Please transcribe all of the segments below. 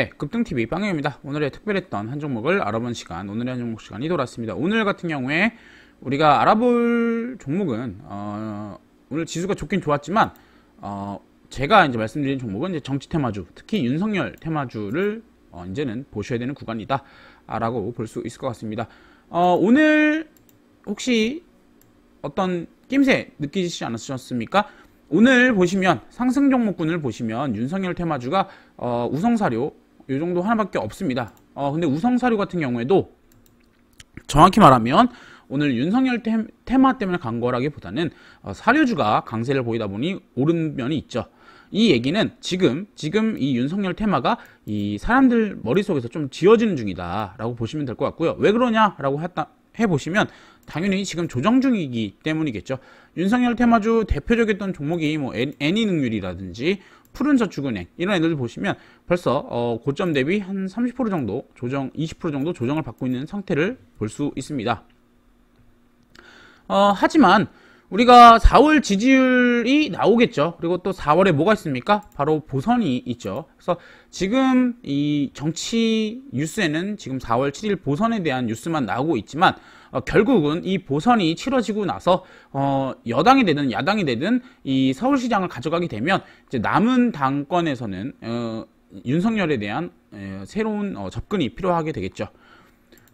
네, 급등TV 빵형입니다. 오늘의 특별했던 한 종목을 알아본 시간, 오늘의 한 종목 시간이 돌아왔습니다. 오늘 같은 경우에 우리가 알아볼 종목은 어, 오늘 지수가 좋긴 좋았지만 어, 제가 이제 말씀드린 종목은 이제 정치 테마주, 특히 윤석열 테마주를 어, 이제는 보셔야 되는 구간이다라고 볼 수 있을 것 같습니다. 어, 오늘 혹시 어떤 낌새 느끼시지 않으셨습니까? 오늘 보시면 상승 종목군을 보시면 윤석열 테마주가 어, 우성사료 요 정도 하나밖에 없습니다. 어, 근데 우성사료 같은 경우에도 정확히 말하면 오늘 윤석열 테, 마 때문에 간 거라기보다는 어, 사료주가 강세를 보이다 보니 오른 면이 있죠. 이 얘기는 지금 지금 이 윤석열 테마가 이 사람들 머릿속에서 좀 지어지는 중이다라고 보시면 될 것 같고요. 왜 그러냐라고 했다 해보시면 당연히 지금 조정 중이기 때문이겠죠. 윤석열 테마주 대표적이었던 종목이 뭐 애니 능률이라든지 푸른 저축은행 이런 애들 보시면 벌써 어 고점 대비 한 30% 정도 조정 20% 정도 조정을 받고 있는 상태를 볼 수 있습니다. 어, 하지만 우리가 4월 지지율이 나오겠죠. 그리고 또 4월에 뭐가 있습니까? 바로 보선이 있죠. 그래서 지금 이 정치 뉴스에는 지금 4월 7일 보선에 대한 뉴스만 나오고 있지만 어, 결국은 이 보선이 치러지고 나서 어, 여당이 되든 야당이 되든 이 서울시장을 가져가게 되면 이제 남은 당권에서는 어, 윤석열에 대한 에, 새로운 어, 접근이 필요하게 되겠죠.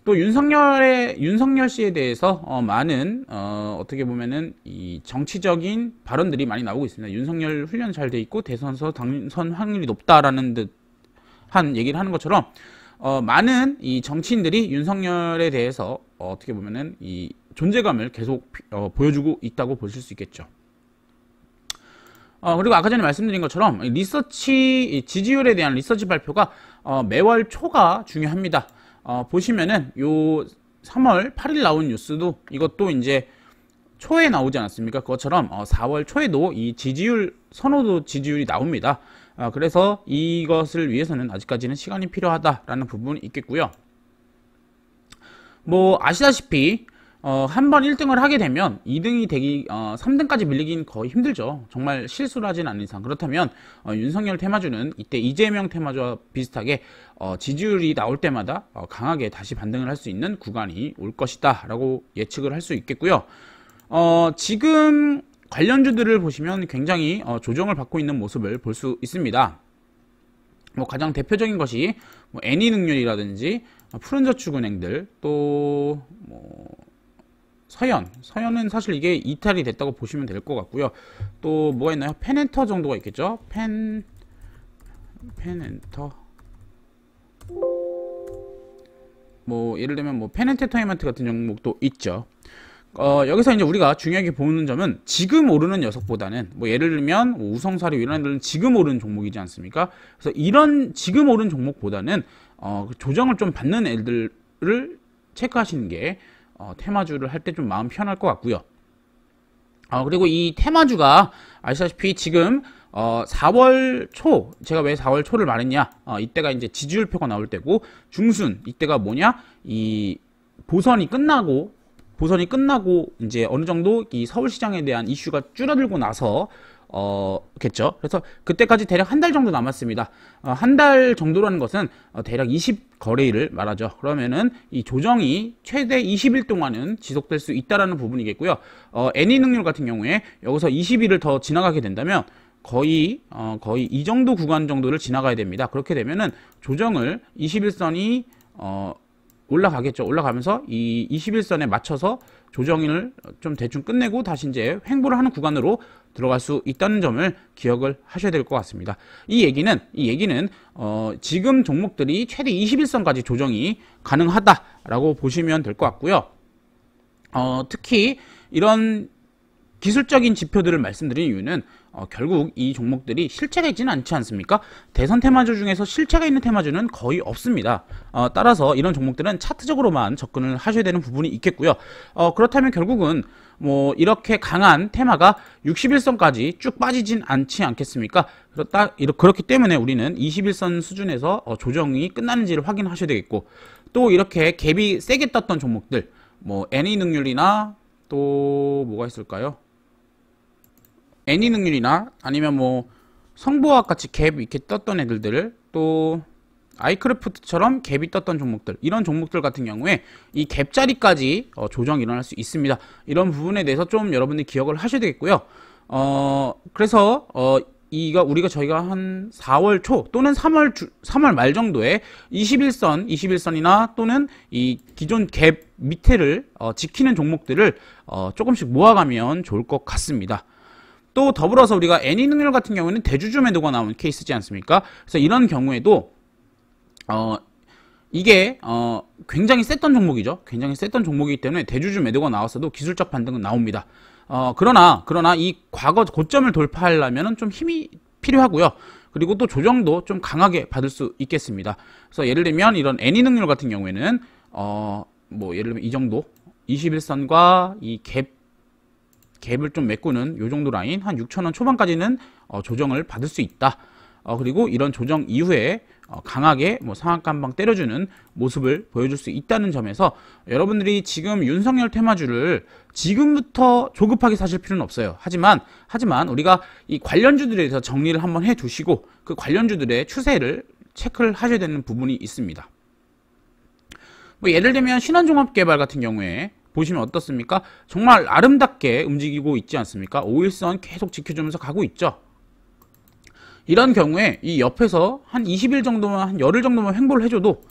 또 윤석열의 윤석열 씨에 대해서 어, 많은 어, 어떻게 보면은 이 정치적인 발언들이 많이 나오고 있습니다. 윤석열 훈련 잘 돼 있고 대선서 당선 확률이 높다라는 듯한 얘기를 하는 것처럼 어, 많은 이 정치인들이 윤석열에 대해서 어, 어 떻게 보면은 이 존재감을 계속 어, 보여주고 있다고 보실 수 있겠죠. 어, 그리고 아까 전에 말씀드린 것처럼 리서치 지지율에 대한 리서치 발표가 어, 매월 초가 중요합니다. 어, 보시면은 요 3월 8일 나온 뉴스도 이것도 이제 초에 나오지 않았습니까? 그것처럼 4월 어, 초에도 이 지지율 선호도 지지율이 나옵니다. 아, 그래서 이것을 위해서는 아직까지는 시간이 필요하다라는 부분이 있겠고요. 뭐 아시다시피 어, 한번 1등을 하게 되면 2등이 되기, 어, 3등까지 밀리긴 거의 힘들죠. 정말 실수를 하진 않는 이상. 그렇다면, 어, 윤석열 테마주는 이때 이재명 테마주와 비슷하게, 어, 지지율이 나올 때마다 어, 강하게 다시 반등을 할 수 있는 구간이 올 것이다. 라고 예측을 할 수 있겠고요. 어, 지금 관련주들을 보시면 굉장히 어, 조정을 받고 있는 모습을 볼 수 있습니다. 뭐 가장 대표적인 것이 뭐 애니능률이라든지 어, 푸른저축은행들 또뭐 서현, 서현은 사실 이게 이탈이 됐다고 보시면 될 것 같고요. 또 뭐가 있나요? 펜엔터 정도가 있겠죠? 펜, 펜엔터. 뭐 예를 들면 뭐 펜엔터테인먼트 같은 종목도 있죠. 어, 여기서 이제 우리가 중요하게 보는 점은 지금 오르는 녀석보다는 뭐 예를 들면 뭐우성사료 이런 애들은 지금 오른 종목이지 않습니까? 그래서 이런 지금 오른 종목보다는 어, 그 조정을 좀 받는 애들을 체크하시는 게 어, 테마주를 할 때 좀 마음 편할 것 같고요. 어, 그리고 이 테마주가 아시다시피 지금 어, 4월 초 제가 왜 4월 초를 말했냐 어, 이때가 이제 지지율표가 나올 때고 중순 이때가 뭐냐 이 보선이 끝나고 보선이 끝나고 이제 어느 정도 이 서울시장에 대한 이슈가 줄어들고 나서 어겠죠. 그래서 그때까지 대략 한 달 정도 남았습니다. 어, 한 달 정도라는 것은 어, 대략 20 거래일을 말하죠. 그러면은 이 조정이 최대 20일 동안은 지속될 수 있다라는 부분이겠고요. 어, 애니 능률 같은 경우에 여기서 20일을 더 지나가게 된다면 거의 어, 거의 이 정도 구간 정도를 지나가야 됩니다. 그렇게 되면은 조정을 21선이 어, 올라가겠죠. 올라가면서 이 21선에 맞춰서 조정을 좀 대충 끝내고 다시 이제 횡보를 하는 구간으로 들어갈 수 있다는 점을 기억을 하셔야 될 것 같습니다. 이 얘기는 이 얘기는 어, 지금 종목들이 최대 21선까지 조정이 가능하다라고 보시면 될 것 같고요. 어, 특히 이런 기술적인 지표들을 말씀드린 이유는 어, 결국 이 종목들이 실체가 있지는 않지 않습니까? 대선 테마주 중에서 실체가 있는 테마주는 거의 없습니다. 어, 따라서 이런 종목들은 차트적으로만 접근을 하셔야 되는 부분이 있겠고요. 어, 그렇다면 결국은 뭐 이렇게 강한 테마가 61선까지 쭉 빠지진 않지 않겠습니까? 그렇다 그렇기 때문에 우리는 21선 수준에서 어, 조정이 끝나는지를 확인하셔야 되겠고 또 이렇게 갭이 세게 떴던 종목들 뭐 애니 e 능률이나 또 뭐가 있을까요? 애니 능률이나 아니면 뭐성부학 같이 갭 이렇게 떴던 애들들을 또 아이크래프트처럼 갭이 떴던 종목들 이런 종목들 같은 경우에 이 갭 자리까지 어, 조정이 일어날 수 있습니다 이런 부분에 대해서 좀 여러분들 이 기억을 하셔야 되겠고요 어 그래서 어 이가 우리가 저희가 한 4월 초 또는 3월 주, 3월 말 정도에 21선, 21선이나 또는 이 기존 갭 밑에를 어, 지키는 종목들을 어, 조금씩 모아가면 좋을 것 같습니다. 또 더불어서 우리가 애니 능률 같은 경우는 에 대주주 매도가 나온 케이스지 않습니까? 그래서 이런 경우에도 어 이게 어 굉장히 셌던 종목이죠. 굉장히 셌던 종목이기 때문에 대주주 매도가 나왔어도 기술적 반등은 나옵니다. 어 그러나 그러나 이 과거 고점을 돌파하려면 좀 힘이 필요하고요. 그리고 또 조정도 좀 강하게 받을 수 있겠습니다. 그래서 예를 들면 이런 애니 능률 같은 경우에는 어뭐 예를 들면 이 정도 21선과 이갭 갭을 좀 메꾸는 요 정도 라인 한 6천원 초반까지는 어, 조정을 받을 수 있다. 어, 그리고 이런 조정 이후에 어, 강하게 뭐 상한가 한방 때려주는 모습을 보여줄 수 있다는 점에서 여러분들이 지금 윤석열 테마주를 지금부터 조급하게 사실 필요는 없어요. 하지만 하지만 우리가 이 관련주들에 대해서 정리를 한번 해두시고 그 관련주들의 추세를 체크를 하셔야 되는 부분이 있습니다. 뭐 예를 들면 신한종합개발 같은 경우에 보시면 어떻습니까? 정말 아름답게 움직이고 있지 않습니까? 5일선 계속 지켜주면서 가고 있죠. 이런 경우에 이 옆에서 한 20일 정도만 한 열흘 정도만 횡보를 해줘도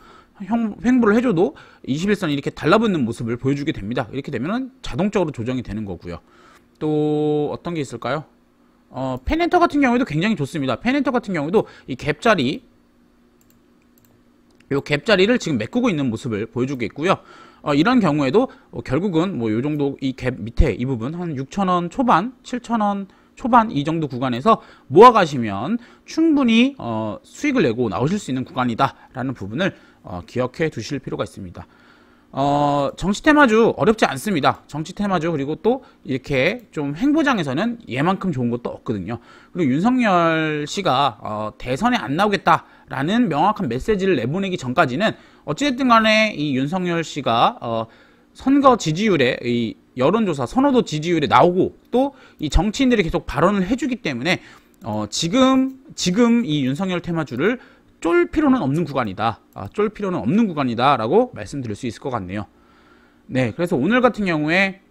횡보를 해줘도 21선 이렇게 달라붙는 모습을 보여주게 됩니다. 이렇게 되면 자동적으로 조정이 되는 거고요. 또 어떤 게 있을까요? 어, 페넨터 같은 경우에도 굉장히 좋습니다. 페넨터 같은 경우도 이 갭자리 요 갭자리를 지금 메꾸고 있는 모습을 보여주고 있고요. 어, 이런 경우에도 어, 결국은 뭐 요 정도 이 갭 밑에 이 부분 한 6천원 초반, 7천원 초반 이 정도 구간에서 모아가시면 충분히 어, 수익을 내고 나오실 수 있는 구간이다라는 부분을 어, 기억해 두실 필요가 있습니다. 어, 정치 테마주 어렵지 않습니다. 정치 테마주 그리고 또 이렇게 좀 행보장에서는 얘만큼 좋은 것도 없거든요. 그리고 윤석열 씨가 어, 대선에 안 나오겠다라는 명확한 메시지를 내보내기 전까지는 어찌됐든 간에 이 윤석열 씨가 어, 선거 지지율에 이 여론조사 선호도 지지율에 나오고 또 이 정치인들이 계속 발언을 해주기 때문에 어, 지금 지금 이 윤석열 테마주를 쫄 필요는 없는 구간이다. 아, 쫄 필요는 없는 구간이다. 라고 말씀드릴 수 있을 것 같네요. 네, 그래서 오늘 같은 경우에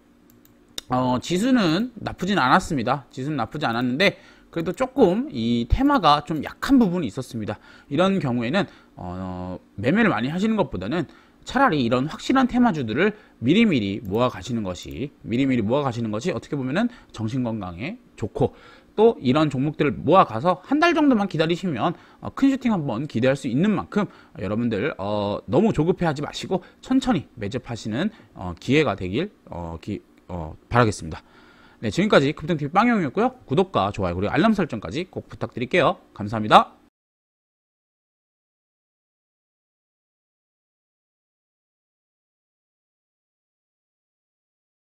어, 지수는 나쁘진 않았습니다. 지수는 나쁘지 않았는데 그래도 조금 이 테마가 좀 약한 부분이 있었습니다. 이런 경우에는 어, 매매를 많이 하시는 것보다는 차라리 이런 확실한 테마주들을 미리미리 모아 가시는 것이 미리미리 모아 가시는 것이 어떻게 보면 정신 건강에 좋고 또 이런 종목들을 모아가서 한 달 정도만 기다리시면 어, 큰 슈팅 한번 기대할 수 있는 만큼 어, 여러분들 어, 너무 조급해하지 마시고 천천히 매집하시는 기회가 되길 기, 바라겠습니다. 네, 지금까지 급등 t 빵형이었고요. 구독과 좋아요 그리고 알람 설정까지 꼭 부탁드릴게요. 감사합니다.